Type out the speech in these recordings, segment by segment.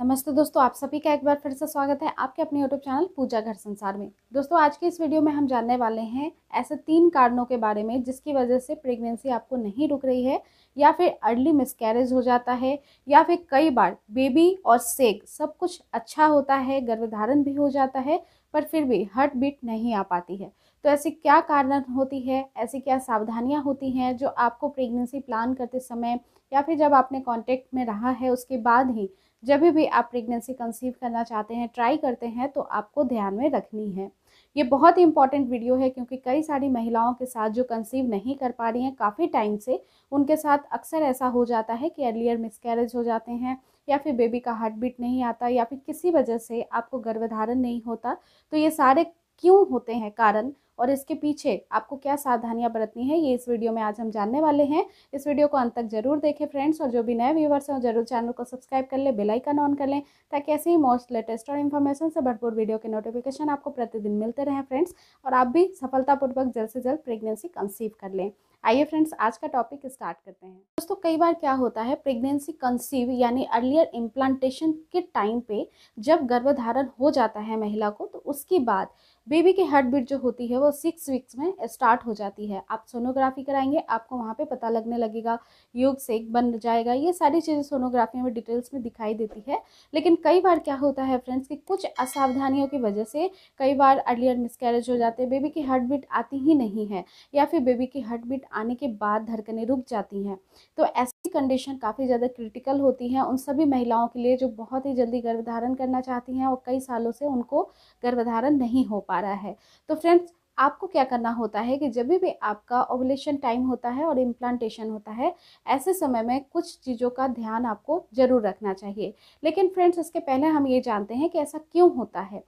नमस्ते दोस्तों आप सभी का एक बार फिर से स्वागत है आपके अपने यूट्यूब चैनल पूजा घर संसार में दोस्तों आज के इस वीडियो में हम जानने वाले हैं ऐसे तीन कारणों के बारे में जिसकी वजह से प्रेगनेंसी आपको नहीं रुक रही है या फिर अर्ली मिसकैरेज हो जाता है या फिर कई बार बेबी और सेक सब कुछ अच्छा होता है गर्भधारण भी हो जाता है पर फिर भी हार्ट बीट नहीं आ पाती है तो ऐसी क्या कारण होती है ऐसी क्या सावधानियाँ होती हैं जो आपको प्रेगनेंसी प्लान करते समय या फिर जब आपने कॉन्टेक्ट में रहा है उसके बाद ही जब भी आप प्रेगनेंसी कंसीव करना चाहते हैं ट्राई करते हैं तो आपको ध्यान में रखनी है ये बहुत ही इंपॉर्टेंट वीडियो है क्योंकि कई सारी महिलाओं के साथ जो कंसीव नहीं कर पा रही हैं काफ़ी टाइम से उनके साथ अक्सर ऐसा हो जाता है कि अर्लियर मिसकैरेज हो जाते हैं या फिर बेबी का हार्ट बीट नहीं आता या फिर किसी वजह से आपको गर्भधारण नहीं होता तो ये सारे क्यों होते हैं कारण और इसके पीछे आपको क्या सावधानियां बरतनी है ये इस वीडियो में आज हम जानने वाले हैं इस वीडियो को अंत तक जरूर देखें फ्रेंड्स और जो भी नए व्यूवर्स हैं जरूर चैनल को सब्सक्राइब कर लें बेलाइकन ऑन कर लें ताकि ऐसे ही मोस्ट लेटेस्ट और इन्फॉर्मेशन से भरपूर वीडियो के नोटिफिकेशन आपको प्रतिदिन मिलते रहें फ्रेंड्स और आप भी सफलतापूर्वक जल्द से जल्द प्रेगनेंसी कंसीव कर लें आइए फ्रेंड्स आज का टॉपिक स्टार्ट करते हैं दोस्तों कई बार क्या होता है प्रेगनेंसी कंसीव यानी अर्लियर इम्प्लांटेशन के टाइम पे जब गर्भधारण हो जाता है महिला को तो उसके बाद बेबी की हार्ट बीट जो होती है वो सिक्स वीक्स में स्टार्ट हो जाती है आप सोनोग्राफी कराएंगे आपको वहाँ पे पता लगने लगेगा योग से एक बन जाएगा ये सारी चीज़ें सोनोग्राफी में डिटेल्स में दिखाई देती है लेकिन कई बार क्या होता है फ्रेंड्स कि कुछ असावधानियों की वजह से कई बार अर्लियर मिसकैरेज हो जाते हैं बेबी की हार्ट बीट आती ही नहीं है या फिर बेबी की हार्ट बीट आने के बाद धड़कने रुक जाती हैं तो ऐसा कंडीशन काफ़ी ज़्यादा क्रिटिकल होती हैं उन सभी महिलाओं के लिए जो बहुत ही जल्दी गर्भधारण करना चाहती हैं और कई सालों से उनको गर्भधारण नहीं हो पा रहा है तो फ्रेंड्स आपको क्या करना होता है कि जब भी आपका ओवलेशन टाइम होता है और इम्प्लांटेशन होता है ऐसे समय में कुछ चीज़ों का ध्यान आपको ज़रूर रखना चाहिए लेकिन फ्रेंड्स इसके पहले हम ये जानते हैं कि ऐसा क्यों होता है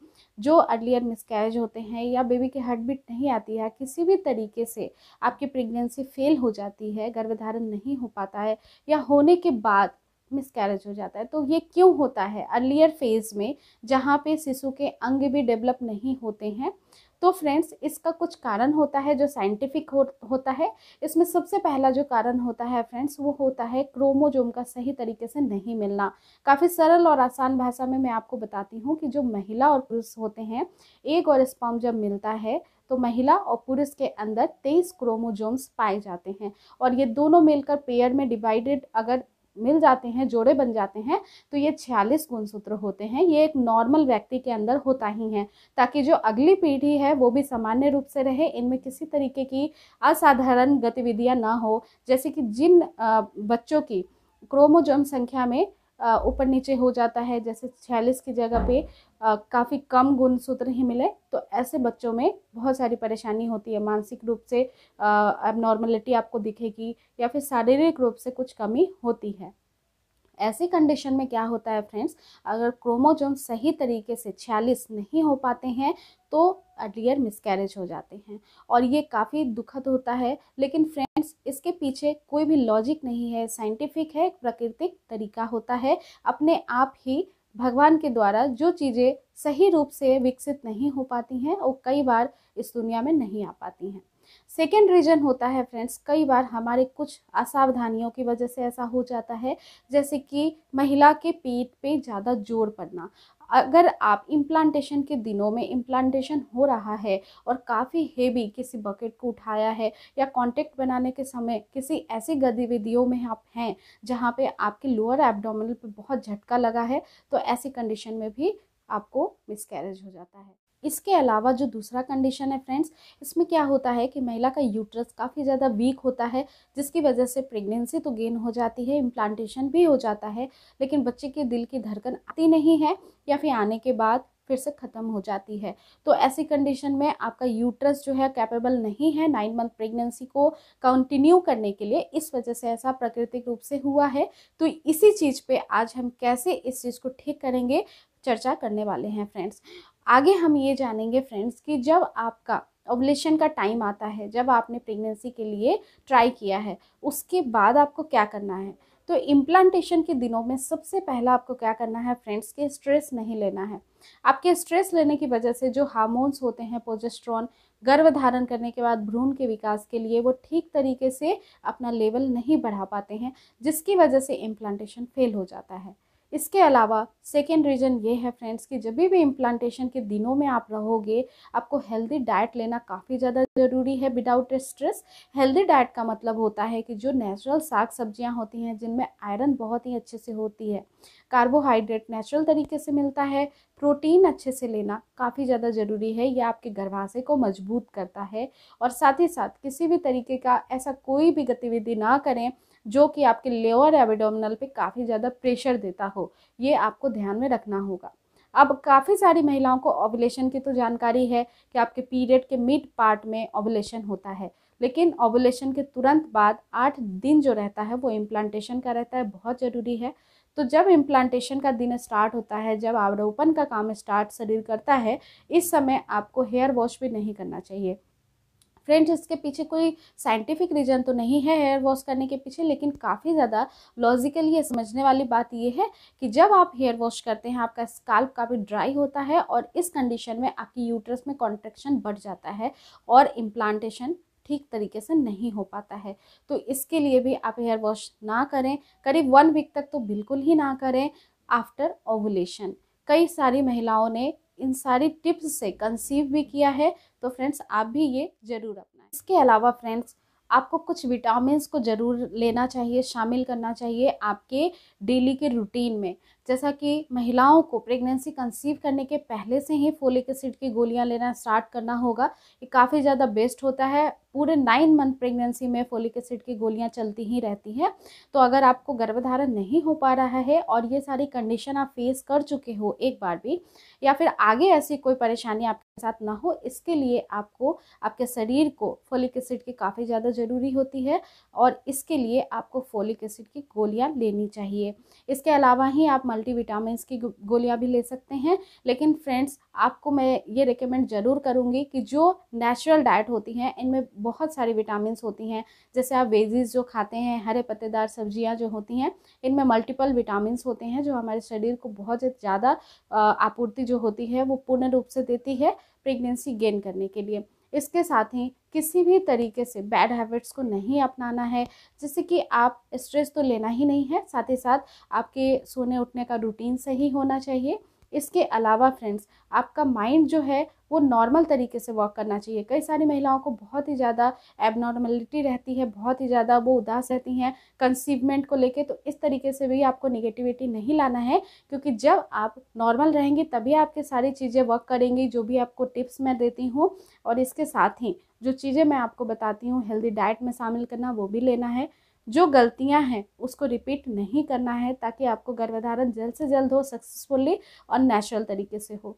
जो अर्लियर मिसकैरेज होते हैं या बेबी की हार्ट बीट नहीं आती है किसी भी तरीके से आपकी प्रेगनेंसी फेल हो जाती है गर्भधारण नहीं हो पाता है या होने के बाद मिसकैरेज हो जाता है तो ये क्यों होता है अर्लियर फेज़ में जहाँ पे शिशु के अंग भी डेवलप नहीं होते हैं तो फ्रेंड्स इसका कुछ कारण होता है जो साइंटिफिक हो, होता है इसमें सबसे पहला जो कारण होता है फ्रेंड्स वो होता है क्रोमोजोम का सही तरीके से नहीं मिलना काफ़ी सरल और आसान भाषा में मैं आपको बताती हूँ कि जो महिला और पुरुष होते हैं एक और स्पम जब मिलता है तो महिला और पुरुष के अंदर तेईस क्रोमोजोम्स पाए जाते हैं और ये दोनों मिलकर पेयर में डिवाइडेड अगर मिल जाते हैं जोड़े बन जाते हैं तो ये छियालीस गुणसूत्र होते हैं ये एक नॉर्मल व्यक्ति के अंदर होता ही है ताकि जो अगली पीढ़ी है वो भी सामान्य रूप से रहे इनमें किसी तरीके की असाधारण गतिविधियाँ ना हो जैसे कि जिन बच्चों की क्रोमोजोम संख्या में ऊपर नीचे हो जाता है जैसे छियालीस की जगह पे काफ़ी कम गुणसूत्र ही मिले तो ऐसे बच्चों में बहुत सारी परेशानी होती है मानसिक रूप से अब नॉर्मलिटी आपको दिखेगी या फिर शारीरिक रूप से कुछ कमी होती है ऐसी कंडीशन में क्या होता है फ्रेंड्स अगर क्रोमोजोम सही तरीके से छियालीस नहीं हो पाते हैं तो अडियर मिसकैरेज हो जाते हैं और ये काफ़ी दुखद होता है लेकिन फ्रेंड्स इसके पीछे कोई भी लॉजिक नहीं है साइंटिफिक है प्राकृतिक तरीका होता है अपने आप ही भगवान के द्वारा जो चीज़ें सही रूप से विकसित नहीं हो पाती हैं वो कई बार इस दुनिया में नहीं आ पाती हैं सेकेंड रीजन होता है फ्रेंड्स कई बार हमारे कुछ असावधानियों की वजह से ऐसा हो जाता है जैसे कि महिला के पेट पे ज़्यादा जोर पड़ना अगर आप इम्प्लांटेशन के दिनों में इम्प्लांटेशन हो रहा है और काफ़ी हेवी किसी बकेट को उठाया है या कांटेक्ट बनाने के समय किसी ऐसी गतिविधियों में आप हैं जहाँ पे आपके लोअर एब्डोमिनल पे बहुत झटका लगा है तो ऐसी कंडीशन में भी आपको मिसकैरेज हो जाता है इसके अलावा जो दूसरा कंडीशन है फ्रेंड्स इसमें क्या होता है कि महिला का यूट्रस काफ़ी ज़्यादा वीक होता है जिसकी वजह से प्रेगनेंसी तो गेन हो जाती है इम्प्लांटेशन भी हो जाता है लेकिन बच्चे के दिल की धड़कन आती नहीं है या फिर आने के बाद फिर से ख़त्म हो जाती है तो ऐसी कंडीशन में आपका यूट्रस जो है कैपेबल नहीं है नाइन मंथ प्रेगनेंसी को कंटिन्यू करने के लिए इस वजह से ऐसा प्राकृतिक रूप से हुआ है तो इसी चीज़ पे आज हम कैसे इस चीज़ को ठीक करेंगे चर्चा करने वाले हैं फ्रेंड्स आगे हम ये जानेंगे फ्रेंड्स कि जब आपका ओवलेशन का टाइम आता है जब आपने प्रेगनेंसी के लिए ट्राई किया है उसके बाद आपको क्या करना है तो इम्प्लांटेशन के दिनों में सबसे पहला आपको क्या करना है फ्रेंड्स के स्ट्रेस नहीं लेना है आपके स्ट्रेस लेने की वजह से जो हार्मोन्स होते हैं पोजेस्ट्रॉन गर्भ धारण करने के बाद भ्रूण के विकास के लिए वो ठीक तरीके से अपना लेवल नहीं बढ़ा पाते हैं जिसकी वजह से इम्प्लांटेशन फेल हो जाता है इसके अलावा सेकेंड रीज़न ये है फ्रेंड्स कि जब भी इम्प्लांटेशन के दिनों में आप रहोगे आपको हेल्दी डाइट लेना काफ़ी ज़्यादा ज़रूरी है विदाउट स्ट्रेस हेल्दी डाइट का मतलब होता है कि जो नेचुरल साग सब्जियां होती हैं जिनमें आयरन बहुत ही अच्छे से होती है कार्बोहाइड्रेट नेचुरल तरीके से मिलता है प्रोटीन अच्छे से लेना काफ़ी ज़्यादा ज़रूरी है यह आपके गर्भाशय को मजबूत करता है और साथ ही साथ किसी भी तरीके का ऐसा कोई भी गतिविधि ना करें जो कि आपके लोअर एबिडोमिनल पे काफ़ी ज़्यादा प्रेशर देता हो ये आपको ध्यान में रखना होगा अब काफ़ी सारी महिलाओं को ओवुलेशन की तो जानकारी है कि आपके पीरियड के मिड पार्ट में ओवुलेशन होता है लेकिन ओवुलेशन के तुरंत बाद आठ दिन जो रहता है वो इम्प्लांटेशन का रहता है बहुत ज़रूरी है तो जब इम्प्लांटेशन का दिन स्टार्ट होता है जब आवरोपन का काम स्टार्ट शरीर करता है इस समय आपको हेयर वॉश भी नहीं करना चाहिए फ्रेंड्स इसके पीछे कोई साइंटिफिक रीजन तो नहीं है हेयर वॉश करने के पीछे लेकिन काफ़ी ज़्यादा लॉजिकली ये समझने वाली बात ये है कि जब आप हेयर वॉश करते हैं आपका स्काल्प काफ़ी ड्राई होता है और इस कंडीशन में आपकी यूट्रस में कॉन्ट्रेक्शन बढ़ जाता है और इम्प्लांटेशन ठीक तरीके से नहीं हो पाता है तो इसके लिए भी आप हेयर वॉश ना करें करीब वन वीक तक तो बिल्कुल ही ना करें आफ्टर ओवुलेशन कई सारी महिलाओं ने इन सारी टिप्स से कंसीव भी किया है तो फ्रेंड्स आप भी ये ज़रूर अपनाएं इसके अलावा फ्रेंड्स आपको कुछ विटामिन को ज़रूर लेना चाहिए शामिल करना चाहिए आपके डेली के रूटीन में जैसा कि महिलाओं को प्रेगनेंसी कंसीव करने के पहले से ही फोलिक एसिड की गोलियां लेना स्टार्ट करना होगा ये काफ़ी ज़्यादा बेस्ट होता है पूरे नाइन मंथ प्रेगनेंसी में फोलिक एसिड की गोलियां चलती ही रहती हैं तो अगर आपको गर्भधारण नहीं हो पा रहा है और ये सारी कंडीशन आप फेस कर चुके हो एक बार भी या फिर आगे ऐसी कोई परेशानी आपके साथ ना हो इसके लिए आपको आपके शरीर को फोलिक एसिड की काफ़ी ज़्यादा ज़रूरी होती है और इसके लिए आपको फोलिक एसिड की गोलियाँ लेनी चाहिए इसके अलावा ही आप मल्टीविटामिन की गोलियां भी ले सकते हैं लेकिन फ्रेंड्स आपको मैं ये रिकमेंड ज़रूर करूँगी कि जो नेचुरल डाइट होती हैं इनमें बहुत सारी विटामिन होती हैं जैसे आप वेजीज जो खाते हैं हरे पत्तेदार सब्जियाँ जो होती हैं इनमें मल्टीपल विटामिन होते हैं जो हमारे शरीर को बहुत ज़्यादा आपूर्ति जो होती है वो पूर्ण रूप से देती है प्रेगनेंसी गेन करने के लिए इसके साथ ही किसी भी तरीके से बैड हैबिट्स को नहीं अपनाना है जैसे कि आप स्ट्रेस तो लेना ही नहीं है साथ ही साथ आपके सोने उठने का रूटीन सही होना चाहिए इसके अलावा फ्रेंड्स आपका माइंड जो है वो नॉर्मल तरीके से वॉक करना चाहिए कई सारी महिलाओं को बहुत ही ज़्यादा एबनॉर्मलिटी रहती है बहुत ही ज़्यादा वो उदास रहती हैं कंसीवमेंट को लेके तो इस तरीके से भी आपको निगेटिविटी नहीं लाना है क्योंकि जब आप नॉर्मल रहेंगी तभी आपके सारी चीज़ें वर्क करेंगी जो भी आपको टिप्स मैं देती हूँ और इसके साथ ही जो चीज़ें मैं आपको बताती हूँ हेल्दी डाइट में शामिल करना वो भी लेना है जो गलतियां हैं उसको रिपीट नहीं करना है ताकि आपको गर्भधारण जल्द से जल्द हो सक्सेसफुली और नेचुरल तरीके से हो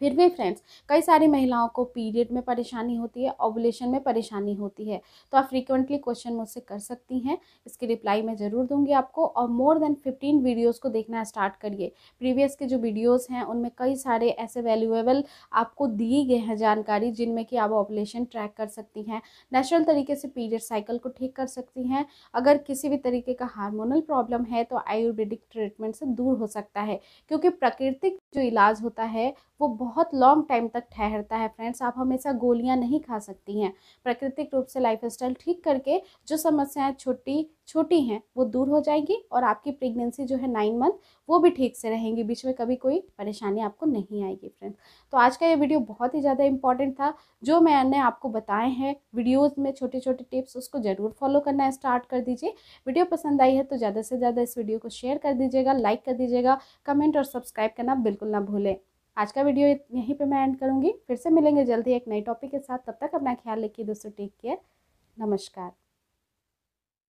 फिर भी फ्रेंड्स कई सारी महिलाओं को पीरियड में परेशानी होती है ओवुलेशन में परेशानी होती है तो आप फ्रीक्वेंटली क्वेश्चन मुझसे कर सकती हैं इसकी रिप्लाई मैं ज़रूर दूंगी आपको और मोर देन फिफ्टीन वीडियोस को देखना स्टार्ट करिए प्रीवियस के जो वीडियोस हैं उनमें कई सारे ऐसे वैल्यूएबल आपको दिए गए हैं जानकारी जिनमें कि आप ऑपलेशन ट्रैक कर सकती हैं नेचुरल तरीके से पीरियड साइकिल को ठीक कर सकती हैं अगर किसी भी तरीके का हार्मोनल प्रॉब्लम है तो आयुर्वेदिक ट्रीटमेंट से दूर हो सकता है क्योंकि प्राकृतिक जो इलाज होता है वो बहुत लॉन्ग टाइम तक ठहरता है फ्रेंड्स आप हमेशा गोलियां नहीं खा सकती हैं प्राकृतिक रूप से लाइफ स्टाइल ठीक करके जो समस्याएं छोटी छोटी हैं वो दूर हो जाएंगी और आपकी प्रेगनेंसी जो है नाइन मंथ वो भी ठीक से रहेंगी बीच में कभी कोई परेशानी आपको नहीं आएगी फ्रेंड्स तो आज का ये वीडियो बहुत ही ज़्यादा इंपॉर्टेंट था जो मैंने आपको बताए हैं वीडियोज़ में छोटे छोटे टिप्स उसको ज़रूर फॉलो करना स्टार्ट कर दीजिए वीडियो पसंद आई है तो ज़्यादा से ज़्यादा इस वीडियो को शेयर कर दीजिएगा लाइक कर दीजिएगा कमेंट और सब्सक्राइब करना बिल्कुल ना भूलें आज का वीडियो यहीं पे मैं एंड करूँगी फिर से मिलेंगे जल्दी एक नए टॉपिक के साथ तब तक अपना ख्याल रखिए दोस्तों टेक केयर नमस्कार